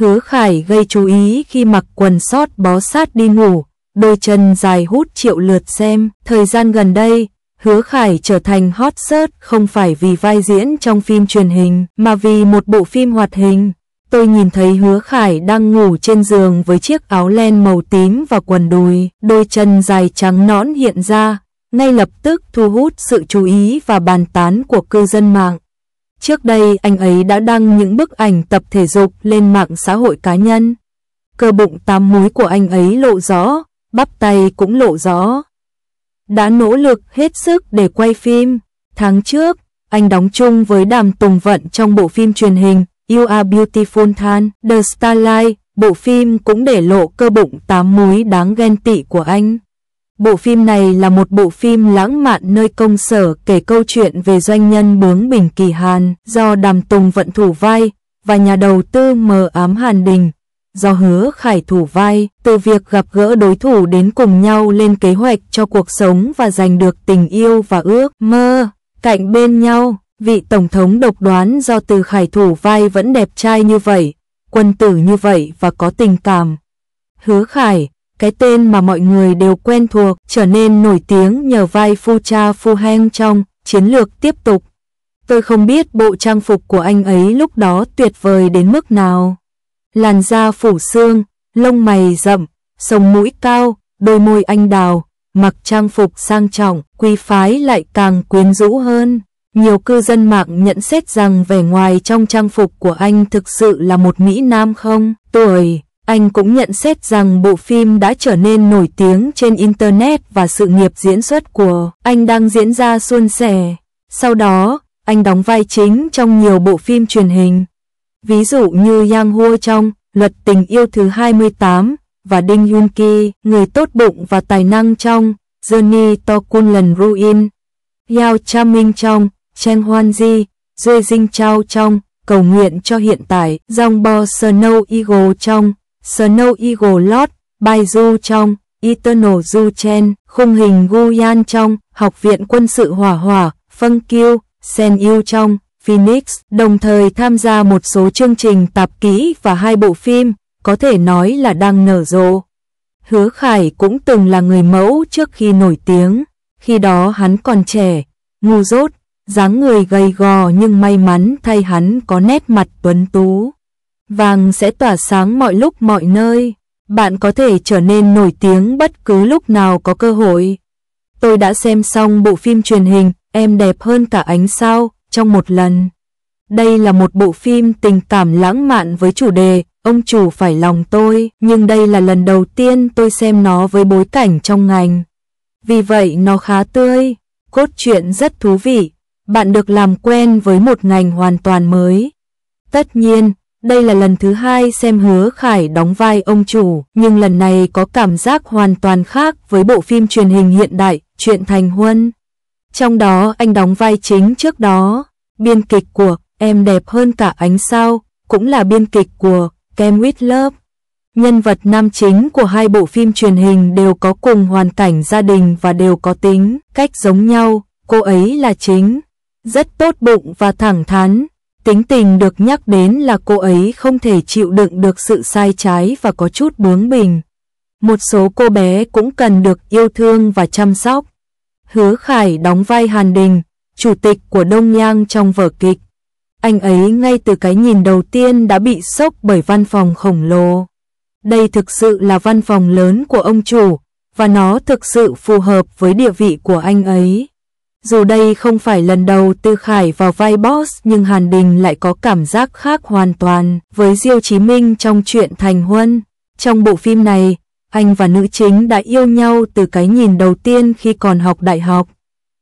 Hứa Khải gây chú ý khi mặc quần sót bó sát đi ngủ, đôi chân dài hút triệu lượt xem. Thời gian gần đây, Hứa Khải trở thành hot search không phải vì vai diễn trong phim truyền hình, mà vì một bộ phim hoạt hình. Tôi nhìn thấy Hứa Khải đang ngủ trên giường với chiếc áo len màu tím và quần đùi, đôi chân dài trắng nõn hiện ra, ngay lập tức thu hút sự chú ý và bàn tán của cư dân mạng. Trước đây anh ấy đã đăng những bức ảnh tập thể dục lên mạng xã hội cá nhân. Cơ bụng tám múi của anh ấy lộ rõ, bắp tay cũng lộ rõ. Đã nỗ lực hết sức để quay phim. Tháng trước, anh đóng chung với Đàm Tùng Vận trong bộ phim truyền hình You Are Beautiful Than, The Starlight. Bộ phim cũng để lộ cơ bụng tám múi đáng ghen tị của anh. Bộ phim này là một bộ phim lãng mạn nơi công sở kể câu chuyện về doanh nhân bướng bỉnh kỳ Hàn do Đàm Tùng vận thủ vai và nhà đầu tư mờ ám Hàn Đình. Do hứa khải thủ vai, từ việc gặp gỡ đối thủ đến cùng nhau lên kế hoạch cho cuộc sống và giành được tình yêu và ước mơ, cạnh bên nhau, vị tổng thống độc đoán do từ khải thủ vai vẫn đẹp trai như vậy, quân tử như vậy và có tình cảm. Hứa khải, cái tên mà mọi người đều quen thuộc, trở nên nổi tiếng nhờ vai Phu Cha Phu Heng trong chiến lược tiếp tục. Tôi không biết bộ trang phục của anh ấy lúc đó tuyệt vời đến mức nào. Làn da phủ xương, lông mày rậm, sông mũi cao, đôi môi anh đào, mặc trang phục sang trọng, quý phái lại càng quyến rũ hơn. Nhiều cư dân mạng nhận xét rằng vẻ ngoài trong trang phục của anh thực sự là một Mỹ Nam không? Tuổi anh cũng nhận xét rằng bộ phim đã trở nên nổi tiếng trên Internet và sự nghiệp diễn xuất của anh đang diễn ra suôn sẻ. Sau đó, anh đóng vai chính trong nhiều bộ phim truyền hình. Ví dụ như Yang Hua trong Luật tình yêu thứ 28 và Đinh Yun Ki, người tốt bụng và tài năng trong Journey to lần Ruin, Yao Cha Minh trong Cheng Hoan Ji, Duy Dinh Chao trong Cầu nguyện cho hiện tại, Dòng Bo Snow Eagle trong Snow Eagle Lord Bai Du trong, Eternal Du Chen, khung hình Guyan trong, Học viện quân sự Hỏa Hỏa, Phân Kiêu, Sen Yu trong, Phoenix, đồng thời tham gia một số chương trình tạp ký và hai bộ phim, có thể nói là đang nở rộ. Hứa Khải cũng từng là người mẫu trước khi nổi tiếng, khi đó hắn còn trẻ, ngu dốt, dáng người gầy gò nhưng may mắn thay hắn có nét mặt tuấn tú vàng sẽ tỏa sáng mọi lúc mọi nơi. Bạn có thể trở nên nổi tiếng bất cứ lúc nào có cơ hội. Tôi đã xem xong bộ phim truyền hình Em đẹp hơn cả ánh sao trong một lần. Đây là một bộ phim tình cảm lãng mạn với chủ đề Ông chủ phải lòng tôi, nhưng đây là lần đầu tiên tôi xem nó với bối cảnh trong ngành. Vì vậy nó khá tươi, cốt truyện rất thú vị. Bạn được làm quen với một ngành hoàn toàn mới. Tất nhiên, đây là lần thứ hai xem hứa Khải đóng vai ông chủ, nhưng lần này có cảm giác hoàn toàn khác với bộ phim truyền hình hiện đại, Chuyện Thành Huân. Trong đó anh đóng vai chính trước đó, biên kịch của Em đẹp hơn cả ánh sao, cũng là biên kịch của Kem With Love. Nhân vật nam chính của hai bộ phim truyền hình đều có cùng hoàn cảnh gia đình và đều có tính, cách giống nhau, cô ấy là chính. Rất tốt bụng và thẳng thắn, Tính tình được nhắc đến là cô ấy không thể chịu đựng được sự sai trái và có chút bướng bỉnh. Một số cô bé cũng cần được yêu thương và chăm sóc. Hứa Khải đóng vai Hàn Đình, chủ tịch của Đông Nhang trong vở kịch. Anh ấy ngay từ cái nhìn đầu tiên đã bị sốc bởi văn phòng khổng lồ. Đây thực sự là văn phòng lớn của ông chủ, và nó thực sự phù hợp với địa vị của anh ấy. Dù đây không phải lần đầu Tư Khải vào vai boss nhưng Hàn Đình lại có cảm giác khác hoàn toàn với Diêu Chí Minh trong chuyện Thành Huân. Trong bộ phim này, anh và nữ chính đã yêu nhau từ cái nhìn đầu tiên khi còn học đại học.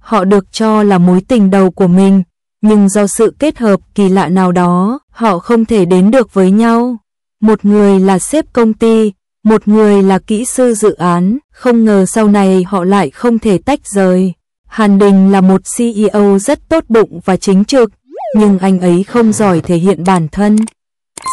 Họ được cho là mối tình đầu của mình, nhưng do sự kết hợp kỳ lạ nào đó, họ không thể đến được với nhau. Một người là sếp công ty, một người là kỹ sư dự án, không ngờ sau này họ lại không thể tách rời. Hàn Đình là một CEO rất tốt bụng và chính trực, nhưng anh ấy không giỏi thể hiện bản thân.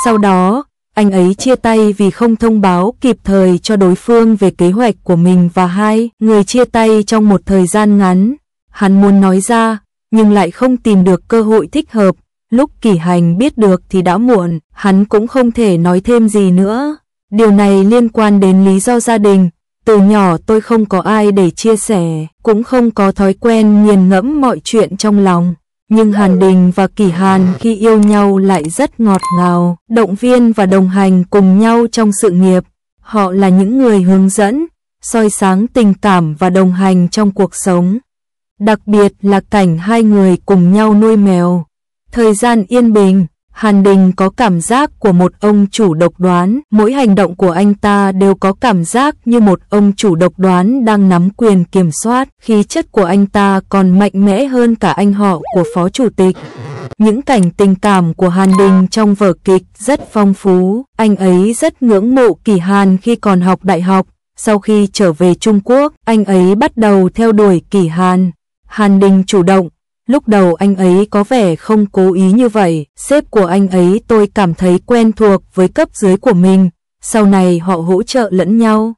Sau đó, anh ấy chia tay vì không thông báo kịp thời cho đối phương về kế hoạch của mình và hai người chia tay trong một thời gian ngắn. Hắn muốn nói ra, nhưng lại không tìm được cơ hội thích hợp. Lúc kỳ hành biết được thì đã muộn, hắn cũng không thể nói thêm gì nữa. Điều này liên quan đến lý do gia đình, từ nhỏ tôi không có ai để chia sẻ, cũng không có thói quen nghiền ngẫm mọi chuyện trong lòng. Nhưng Hàn Đình và Kỳ Hàn khi yêu nhau lại rất ngọt ngào, động viên và đồng hành cùng nhau trong sự nghiệp. Họ là những người hướng dẫn, soi sáng tình cảm và đồng hành trong cuộc sống. Đặc biệt là cảnh hai người cùng nhau nuôi mèo. Thời gian yên bình, Hàn Đình có cảm giác của một ông chủ độc đoán, mỗi hành động của anh ta đều có cảm giác như một ông chủ độc đoán đang nắm quyền kiểm soát, khí chất của anh ta còn mạnh mẽ hơn cả anh họ của phó chủ tịch. Những cảnh tình cảm của Hàn Đình trong vở kịch rất phong phú, anh ấy rất ngưỡng mộ Kỳ Hàn khi còn học đại học, sau khi trở về Trung Quốc, anh ấy bắt đầu theo đuổi Kỳ Hàn. Hàn Đình chủ động Lúc đầu anh ấy có vẻ không cố ý như vậy, sếp của anh ấy tôi cảm thấy quen thuộc với cấp dưới của mình, sau này họ hỗ trợ lẫn nhau.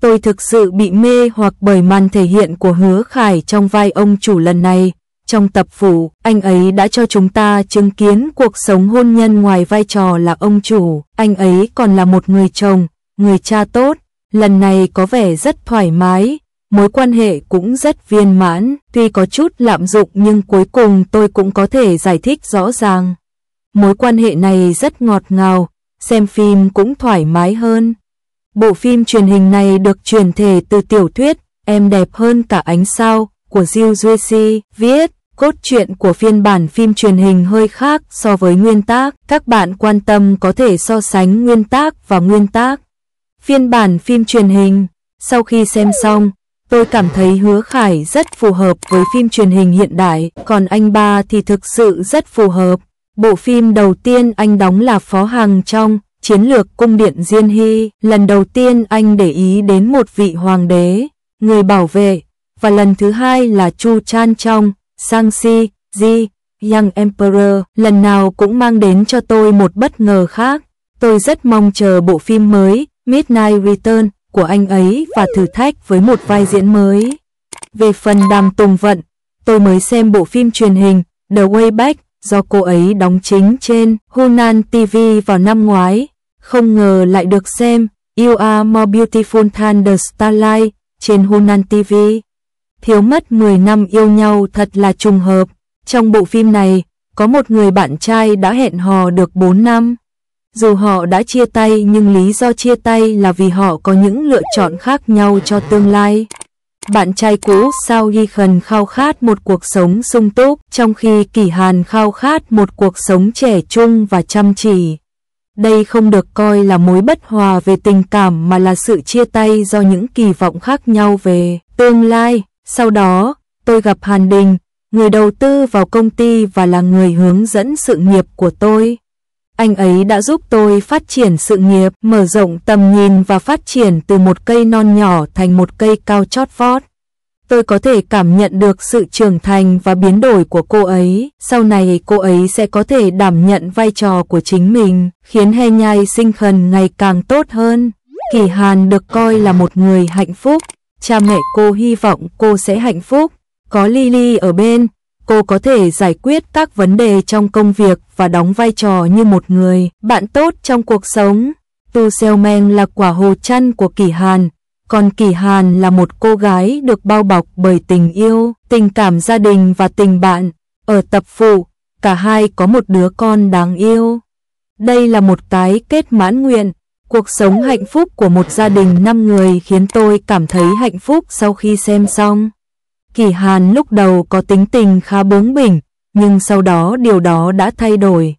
Tôi thực sự bị mê hoặc bởi màn thể hiện của Hứa Khải trong vai ông chủ lần này. Trong tập phủ, anh ấy đã cho chúng ta chứng kiến cuộc sống hôn nhân ngoài vai trò là ông chủ, anh ấy còn là một người chồng, người cha tốt, lần này có vẻ rất thoải mái, mối quan hệ cũng rất viên mãn, tuy có chút lạm dụng nhưng cuối cùng tôi cũng có thể giải thích rõ ràng. Mối quan hệ này rất ngọt ngào, xem phim cũng thoải mái hơn. Bộ phim truyền hình này được truyền thể từ tiểu thuyết Em đẹp hơn cả ánh sao của Jiu Duexi viết. Cốt truyện của phiên bản phim truyền hình hơi khác so với nguyên tác, các bạn quan tâm có thể so sánh nguyên tác và nguyên tác. Phiên bản phim truyền hình, sau khi xem xong, Tôi cảm thấy Hứa Khải rất phù hợp với phim truyền hình hiện đại, còn anh ba thì thực sự rất phù hợp. Bộ phim đầu tiên anh đóng là Phó Hàng trong Chiến lược cung điện Diên Hy. Lần đầu tiên anh để ý đến một vị hoàng đế, người bảo vệ, và lần thứ hai là Chu Chan trong Sang Si, di Young Emperor. Lần nào cũng mang đến cho tôi một bất ngờ khác. Tôi rất mong chờ bộ phim mới, Midnight Return, của anh ấy và thử thách với một vai diễn mới. Về phần Đàm Tùng Vận, tôi mới xem bộ phim truyền hình The Way Back do cô ấy đóng chính trên Hunan TV vào năm ngoái. Không ngờ lại được xem You Are More Beautiful Than The Starlight trên Hunan TV. Thiếu mất 10 năm yêu nhau thật là trùng hợp. Trong bộ phim này, có một người bạn trai đã hẹn hò được 4 năm. Dù họ đã chia tay nhưng lý do chia tay là vì họ có những lựa chọn khác nhau cho tương lai. Bạn trai cũ Sao Ghi Khần khao khát một cuộc sống sung túc, trong khi Kỳ Hàn khao khát một cuộc sống trẻ trung và chăm chỉ. Đây không được coi là mối bất hòa về tình cảm mà là sự chia tay do những kỳ vọng khác nhau về tương lai. Sau đó, tôi gặp Hàn Đình, người đầu tư vào công ty và là người hướng dẫn sự nghiệp của tôi. Anh ấy đã giúp tôi phát triển sự nghiệp, mở rộng tầm nhìn và phát triển từ một cây non nhỏ thành một cây cao chót vót. Tôi có thể cảm nhận được sự trưởng thành và biến đổi của cô ấy. Sau này cô ấy sẽ có thể đảm nhận vai trò của chính mình, khiến he nhai sinh khần ngày càng tốt hơn. Kỳ Hàn được coi là một người hạnh phúc. Cha mẹ cô hy vọng cô sẽ hạnh phúc. Có Lily ở bên, cô có thể giải quyết các vấn đề trong công việc và đóng vai trò như một người bạn tốt trong cuộc sống. Tu Seo Men là quả hồ chăn của Kỳ Hàn, còn Kỳ Hàn là một cô gái được bao bọc bởi tình yêu, tình cảm gia đình và tình bạn. Ở tập phụ, cả hai có một đứa con đáng yêu. Đây là một cái kết mãn nguyện. Cuộc sống hạnh phúc của một gia đình 5 người khiến tôi cảm thấy hạnh phúc sau khi xem xong. Kỳ Hàn lúc đầu có tính tình khá bướng bỉnh, nhưng sau đó điều đó đã thay đổi.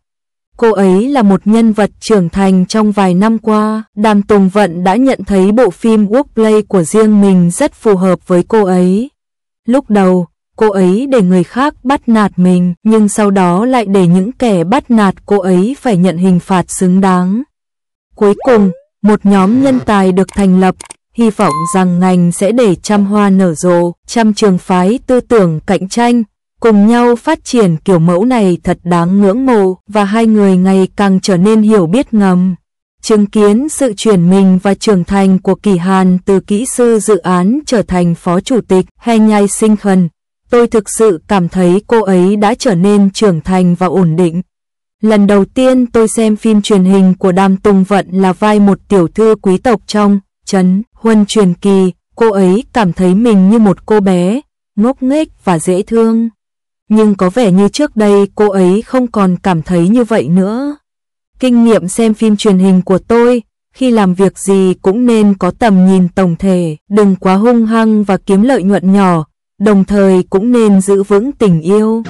Cô ấy là một nhân vật trưởng thành trong vài năm qua, Đàm Tùng Vận đã nhận thấy bộ phim Workplay của riêng mình rất phù hợp với cô ấy. Lúc đầu, cô ấy để người khác bắt nạt mình, nhưng sau đó lại để những kẻ bắt nạt cô ấy phải nhận hình phạt xứng đáng. Cuối cùng, một nhóm nhân tài được thành lập, hy vọng rằng ngành sẽ để trăm hoa nở rộ, trăm trường phái tư tưởng cạnh tranh, cùng nhau phát triển kiểu mẫu này thật đáng ngưỡng mộ và hai người ngày càng trở nên hiểu biết ngầm. Chứng kiến sự chuyển mình và trưởng thành của Kỳ Hàn từ kỹ sư dự án trở thành phó chủ tịch hay nhai sinh khẩn, tôi thực sự cảm thấy cô ấy đã trở nên trưởng thành và ổn định. Lần đầu tiên tôi xem phim truyền hình của Đàm Tùng Vận là vai một tiểu thư quý tộc trong Trấn Huân truyền kỳ, cô ấy cảm thấy mình như một cô bé, ngốc nghếch và dễ thương. Nhưng có vẻ như trước đây cô ấy không còn cảm thấy như vậy nữa. Kinh nghiệm xem phim truyền hình của tôi, khi làm việc gì cũng nên có tầm nhìn tổng thể, đừng quá hung hăng và kiếm lợi nhuận nhỏ, đồng thời cũng nên giữ vững tình yêu.